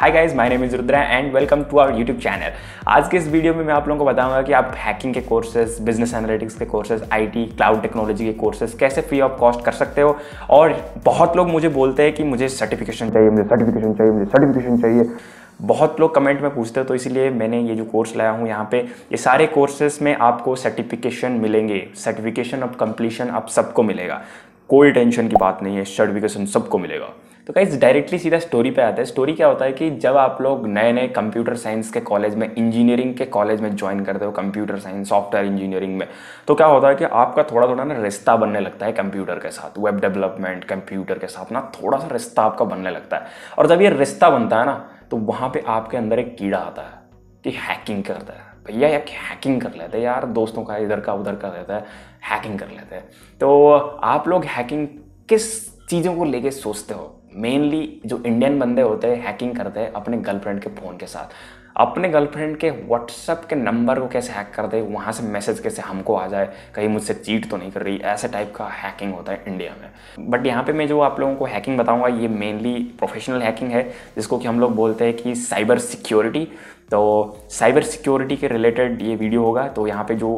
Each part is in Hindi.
hi guys my name is Rudra and welcome to our YouTube channel आज के इस वीडियो में मैं आप लोगों को बताऊंगा कि आप हैकिंग के कोर्सेज बिजनेस एनालिटिक्स के कोर्सेज आईटी क्लाउड टेक्नोलॉजी के कोर्सेज कैसे फ्री ऑफ कॉस्ट कर सकते हो और बहुत लोग मुझे बोलते हैं कि मुझे सर्टिफिकेशन चाहिए मुझे सर्टिफिकेशन चाहिए मुझे सर्टिफिकेशन चाहिए बहुत लोग कमेंट में पूछते हो तो इसीलिए मैंने ये जो कोर्स लाया हूँ यहाँ पे ये सारे कोर्सेज में आपको सर्टिफिकेशन मिलेंगे सर्टिफिकेशन ऑफ कंप्लीशन आप सबको मिलेगा कोई टेंशन की बात नहीं है सर्टिफिकेशन सबको मिलेगा तो कहीं डायरेक्टली सीधा स्टोरी पे आता है स्टोरी क्या होता है कि जब आप लोग नए नए कंप्यूटर साइंस के कॉलेज में इंजीनियरिंग के कॉलेज में ज्वाइन करते हो कंप्यूटर साइंस सॉफ्टवेयर इंजीनियरिंग में तो क्या होता है कि आपका थोड़ा थोड़ा ना रिश्ता बनने लगता है कंप्यूटर के साथ वेब डेवलपमेंट कंप्यूटर के साथ ना थोड़ा सा रिश्ता आपका बनने लगता है और जब ये रिश्ता बनता है ना तो वहाँ पर आपके अंदर एक कीड़ा आता है कि हैकिंग करता है भैया यार हैकिंग कर लेते हैं यार दोस्तों का इधर का उधर का रहता है हैकिंग कर लेते हैं तो आप लोग हैकिंग किस चीज़ों को लेके सोचते हो मेनली जो इंडियन बंदे होते हैं हैकिंग करते हैं अपने गर्लफ्रेंड के फ़ोन के साथ अपने गर्लफ्रेंड के व्हाट्सअप के नंबर को कैसे हैक कर दे वहाँ से मैसेज कैसे हमको आ जाए कहीं मुझसे चीट तो नहीं कर रही ऐसे टाइप का हैकिंग होता है इंडिया में बट यहाँ पे मैं जो आप लोगों को हैकिंग बताऊँगा ये मेनली प्रोफेशनल हैकिंग है जिसको कि हम लोग बोलते हैं कि साइबर सिक्योरिटी तो साइबर सिक्योरिटी के रिलेटेड ये वीडियो होगा तो यहाँ पे जो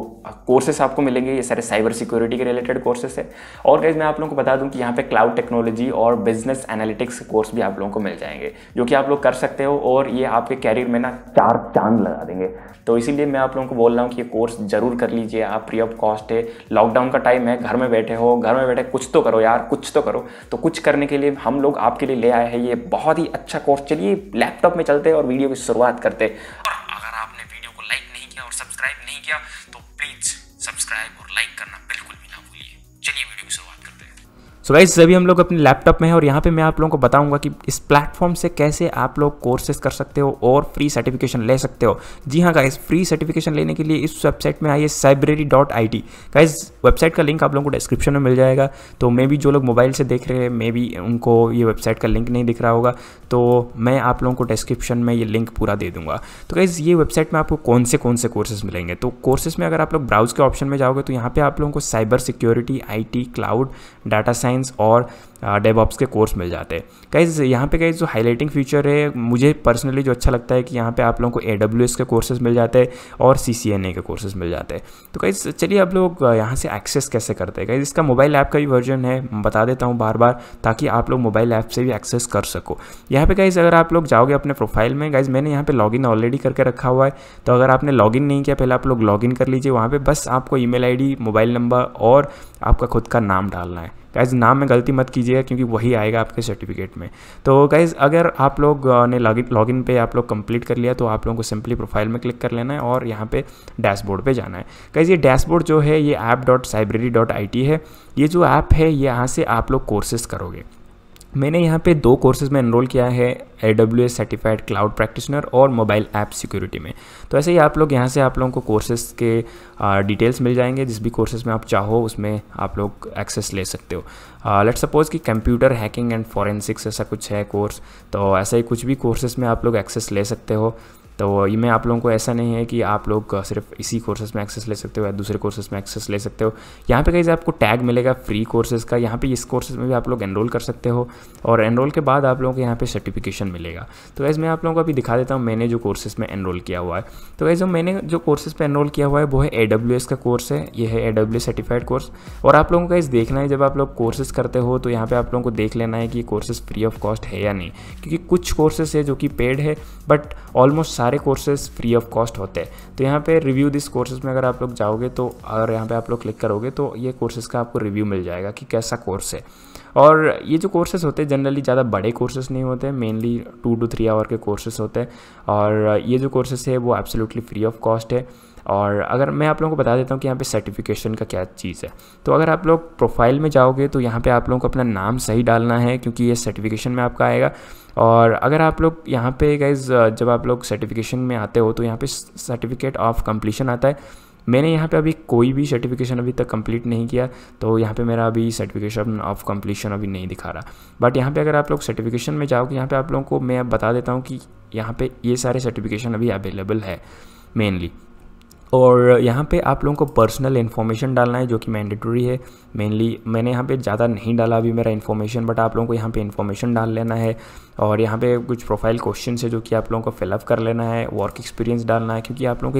कोर्सेस आपको मिलेंगे ये सारे साइबर सिक्योरिटी के रिलेटेड कोर्सेस है और गाइज मैं आप लोगों को बता दूं कि यहाँ पे क्लाउड टेक्नोलॉजी और बिजनेस एनालिटिक्स कोर्स भी आप लोगों को मिल जाएंगे जो कि आप लोग कर सकते हो और ये आपके कैरियर में ना चार चांद लगा देंगे तो इसीलिए मैं आप लोगों को बोल रहा हूँ कि ये कोर्स जरूर कर लीजिए आप फ्री ऑफ कॉस्ट है लॉकडाउन का टाइम है घर में बैठे हो घर में बैठे कुछ तो करो यार कुछ तो करो तो कुछ करने के लिए हम लोग आपके लिए ले आए हैं ये बहुत ही अच्छा कोर्स चलिए लैपटॉप में चलते और वीडियो की शुरुआत करते I सो गाइज जब हम लोग अपने लैपटॉप में है और यहाँ पे मैं आप लोगों को बताऊंगा कि इस प्लेटफॉर्म से कैसे आप लोग कोर्सेज कर सकते हो और फ्री सर्टिफिकेशन ले सकते हो जी हाँ गाइज फ्री सर्टिफिकेशन लेने के लिए इस वेबसाइट में आइए Cybrary dot I T guys website का लिंक आप लोगों को डिस्क्रिप्शन में मिल जाएगा तो मे भी जो लोग मोबाइल से देख रहे हैं मे भी उनको ये वेबसाइट का लिंक नहीं दिख रहा होगा तो मैं आप लोगों को डिस्क्रिप्शन में ये लिंक पूरा दे दूंगा तो गाइज ये वेबसाइट में आपको कौन से कौन से कोर्सेज मिलेंगे तो कोर्सेज में अगर आप लोग ब्राउज के ऑप्शन में जाओगे तो यहाँ पर आप लोगों को cyber security I cloud data science science और डेवऑप्स के कोर्स मिल जाते हैं कई यहाँ पे कई जो हाईलाइटिंग फीचर है मुझे पर्सनली जो अच्छा लगता है कि यहाँ पे आप लोगों को ए डब्ल्यू एस के कोर्सेज मिल जाते हैं और सी सी एन ए के कोर्सेज मिल जाते हैं तो कई चलिए आप लोग यहाँ से एक्सेस कैसे करते हैं कई इसका मोबाइल ऐप का भी वर्जन है बता देता हूँ बार बार ताकि आप लोग मोबाइल ऐप से भी एक्सेस कर सको यहाँ पे कई अगर आप लोग जाओगे अपने प्रोफाइल में गाइज मैंने यहाँ लॉग लॉगिन ऑलरेडी करके रखा हुआ है तो अगर आपने लॉगिन नहीं किया पहले आप लोग लॉगिन कर लीजिए वहाँ पर बस आपको ई मेल मोबाइल नंबर और आपका खुद का नाम डालना है गाइज नाम में गलती मत कीजिएगा क्योंकि वही आएगा आपके सर्टिफिकेट में तो गाइज अगर आप लोग ने लॉग इन पे आप लोग कंप्लीट कर लिया तो आप लोगों को सिंपली प्रोफाइल में क्लिक कर लेना है और यहाँ पे डैशबोर्ड पे जाना है गाइज ये डैशबोर्ड जो है ये app dot Cybrary dot I है ये जो ऐप है यहाँ से आप लोग कोर्सेस करोगे मैंने यहाँ पे दो कोर्सेज में एनरोल किया है A W S certified cloud practitioner और मोबाइल ऐप सिक्योरिटी में तो ऐसे ही आप लोग यहाँ से आप लोगों को कोर्सेज के डिटेल्स मिल जाएंगे जिस भी कोर्सेज में आप चाहो उसमें आप लोग एक्सेस ले सकते हो लेट सपोज कि कंप्यूटर हैकिंग एंड फॉरेंसिक्स ऐसा कुछ है कोर्स तो ऐसा ही कुछ भी कोर्सेज में आप लोग एक्सेस ले सकते हो तो ये मैं आप लोगों को ऐसा नहीं है कि आप लोग सिर्फ इसी कोर्सेज में एक्सेस ले सकते हो या दूसरे कोर्सेज में एक्सेस ले सकते हो यहाँ पे कहीं आपको टैग मिलेगा फ्री कोर्सेज का यहाँ पे इस कोर्सेज में भी आप लोग एनरोल कर सकते हो और एनरोल के बाद आप लोगों को यहाँ पे सर्टिफिकेशन मिलेगा तो वैसे मैं आप लोगों को अभी दिखा देता हूँ मैंने जो कोर्सेज में एनरोल किया हुआ है तो वैसे मैंने जो कोर्सेज पर एनरोल किया हुआ है वो है ए का कोर्स है ये है ए डब्ल्यू सर्टिफाइड कोर्स और आप लोगों को इस देखना है जब आप लोग कोर्सेज करते हो तो यहाँ पर आप लोगों को देख लेना है कि कोर्सेज फ्री ऑफ कॉस्ट है या नहीं क्योंकि कुछ कोर्सेज है जो कि पेड है बट ऑलमोस्ट सारे कोर्सेज फ्री ऑफ कॉस्ट होते हैं तो यहाँ पे रिव्यू दिस कोर्सेज में अगर आप लोग जाओगे तो और यहाँ पे आप लोग क्लिक करोगे तो ये कोर्सेज का आपको रिव्यू मिल जाएगा कि कैसा कोर्स है और ये जो कोर्सेज होते हैं जनरली ज़्यादा बड़े कोर्सेज नहीं होते हैं mainly two to three hour के कोर्सेज होते हैं और ये जो कोर्सेज है वो एब्सोल्युटली फ्री ऑफ कॉस्ट है और अगर मैं आप लोगों को बता देता हूँ कि यहाँ पे सर्टिफिकेशन का क्या चीज़ है तो अगर आप लोग प्रोफाइल में जाओगे तो यहाँ पे आप लोगों को अपना नाम सही डालना है क्योंकि ये सर्टिफिकेशन में आपका आएगा और अगर आप लोग यहाँ पे गाइज जब आप लोग सर्टिफिकेशन में आते हो तो यहाँ पे सर्टिफिकेट ऑफ कम्प्लीशन आता है मैंने यहाँ पे अभी कोई भी सर्टिफिकेशन अभी तक कंप्लीट नहीं किया तो यहाँ पे मेरा अभी सर्टिफिकेशन ऑफ कंप्लीशन अभी नहीं दिखा रहा बट यहाँ पे अगर आप लोग सर्टिफिकेशन में जाओगे यहाँ पे आप लोगों को मैं बता देता हूँ कि यहाँ पे ये सारे सर्टिफिकेशन अभी अवेलेबल है मेनली और यहाँ पे आप लोगों को पर्सनल इन्फॉर्मेशन डालना है जो कि मैंडेटरी है मेनली मैंने यहाँ पे ज़्यादा नहीं डाला अभी मेरा इन्फॉर्मेशन बट आप लोगों को यहाँ पे इन्फॉर्मेशन डाल लेना है और यहाँ पे कुछ प्रोफाइल क्वेश्चन है जो कि आप लोगों को फिलअप कर लेना है वर्क एक्सपीरियंस डालना है क्योंकि आप लोगों को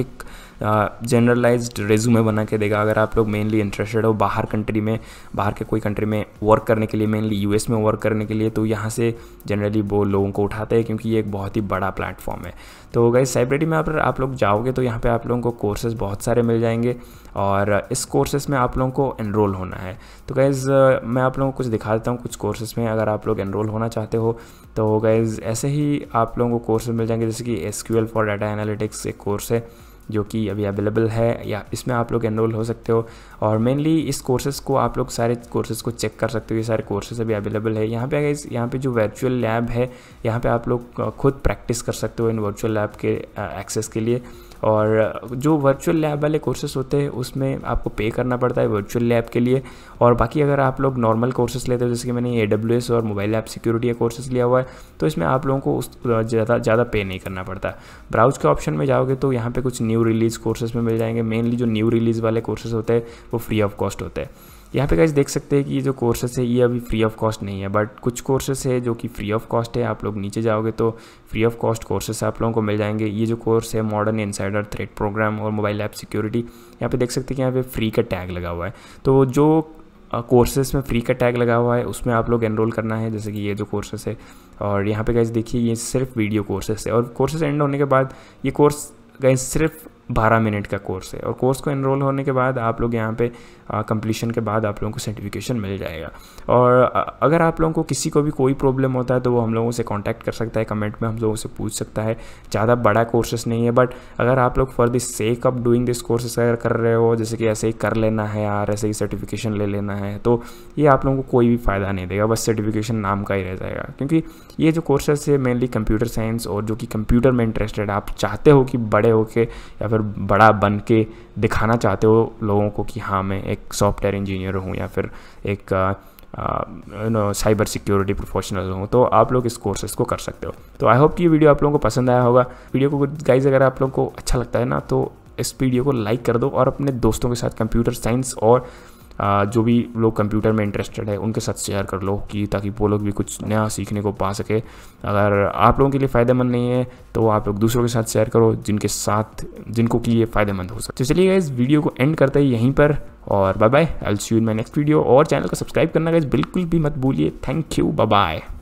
एक जनरलाइज रेज्यूमे बना के देगा अगर आप लोग मेनली इंटरेस्टेड हो बाहर कंट्री में बाहर के कोई कंट्री में वर्क करने के लिए मेनली यूएस में वर्क करने के लिए तो यहाँ से जनरली वो लोगों को उठाते हैं क्योंकि ये एक बहुत ही बड़ा प्लेटफॉर्म है तो गई साइब्रेटी में आप लोग जाओगे तो यहाँ पर आप लोगों को कोर्स कोर्सेज बहुत सारे मिल जाएंगे और इस कोर्सेज में आप लोगों को एनरोल होना है तो गैज़ मैं आप लोगों को कुछ दिखा देता हूँ कुछ कोर्सेज में अगर आप लोग एनरोल होना चाहते हो तो गैज़ ऐसे ही आप लोगों को कोर्सेज मिल जाएंगे जैसे कि एस फॉर डाटा एनालिटिक्स एक कोर्स है जो कि अभी अवेलेबल है या इसमें आप लोग एनरोल हो सकते हो और मेनली इस कोर्सेज़ को आप लोग सारे कोर्सेज़ को चेक कर सकते हो ये सारे कोर्सेज़ अभी अवेलेबल है यहाँ पे इस यहाँ पर जो वर्चुअल लैब है यहाँ पे आप लोग खुद प्रैक्टिस कर सकते हो इन वर्चुअल लैब के एक्सेस के लिए और जो वर्चुअल लैब वाले कोर्सेज होते हैं उसमें आपको पे करना पड़ता है वर्चुअल लैब के लिए और बाकी अगर आप लोग नॉर्मल कोर्सेज़ लेते हो जैसे कि मैंने ए डब्ल्यू एस और मोबाइल ऐप सिक्योरिटी का कोर्सेस लिया हुआ है तो इसमें आप लोगों को उस ज़्यादा ज़्यादा पे नहीं करना पड़ता ब्राउज के ऑप्शन में जाओगे तो यहाँ पर कुछ न्यू न्यू रिलीज़ कोर्सेज में मिल जाएंगे मेनली जो न्यू रिलीज़ वाले कोर्सेज होते हैं वो फ्री ऑफ कॉस्ट होते हैं यहाँ पे गाइज देख सकते हैं कि ये जो कोर्सेस है ये अभी फ्री ऑफ कॉस्ट नहीं है बट कुछ कोर्सेस है जो कि फ्री ऑफ कॉस्ट है आप लोग नीचे जाओगे तो फ्री ऑफ कॉस्ट कोर्सेस आप लोगों को मिल जाएंगे ये जो कोर्स है मॉडर्न इनसाइडर थ्रेड प्रोग्राम और मोबाइल ऐप सिक्योरिटी यहाँ पे देख सकते हैं कि यहाँ पे फ्री का टैग लगा हुआ है तो जो कोर्सेस में फ्री का टैग लगा हुआ है उसमें आप लोग एनरोल करना है जैसे कि ये जो कोर्सेस है और यहाँ पे गाइज देखिए ये सिर्फ वीडियो कोर्सेस है और कोर्सेज एंड होने के बाद ये कोर्स guys, strip बारह मिनट का कोर्स है और कोर्स को इनरोल होने के बाद आप लोग यहाँ पे कंप्लीशन के बाद आप लोगों को सर्टिफिकेशन मिल जाएगा और अगर आप लोगों को किसी को भी कोई प्रॉब्लम होता है तो वो हम लोगों से कॉन्टैक्ट कर सकता है कमेंट में हम लोगों से पूछ सकता है ज़्यादा बड़ा कोर्सेस नहीं है बट अगर आप लोग for this sake of doing this courses अगर कर रहे हो जैसे कि ऐसे ही कर लेना है यार ऐसे ही सर्टिफिकेशन ले लेना है तो ये आप लोगों को कोई भी फ़ायदा नहीं देगा बस सर्टिफिकेशन नाम का ही रह जाएगा क्योंकि ये जो कोर्सेस है मेनली कंप्यूटर साइंस और जो कि कंप्यूटर में इंटरेस्टेड आप चाहते हो कि बड़े होके या फिर अगर बड़ा बन के दिखाना चाहते हो लोगों को कि हाँ मैं एक सॉफ्टवेयर इंजीनियर हूँ या फिर एक नो साइबर सिक्योरिटी प्रोफेशनल हूँ तो आप लोग इस कोर्सेज को कर सकते हो तो आई होप कि ये वीडियो आप लोगों को पसंद आया होगा वीडियो को गाइज अगर आप लोग को अच्छा लगता है ना तो इस वीडियो को लाइक कर दो और अपने दोस्तों के साथ कंप्यूटर साइंस और जो भी लोग कंप्यूटर में इंटरेस्टेड है उनके साथ शेयर कर लो कि ताकि वो लोग भी कुछ नया सीखने को पा सके अगर आप लोगों के लिए फ़ायदेमंद नहीं है तो आप लोग दूसरों के साथ शेयर करो जिनके साथ जिनको कि ये फ़ायदेमंद हो सके तो चलिए इस वीडियो को एंड करते हैं यहीं पर और bye bye I see you in my next video और चैनल को सब्सक्राइब करना गाइस बिल्कुल भी मत भूलिए थैंक यू बाय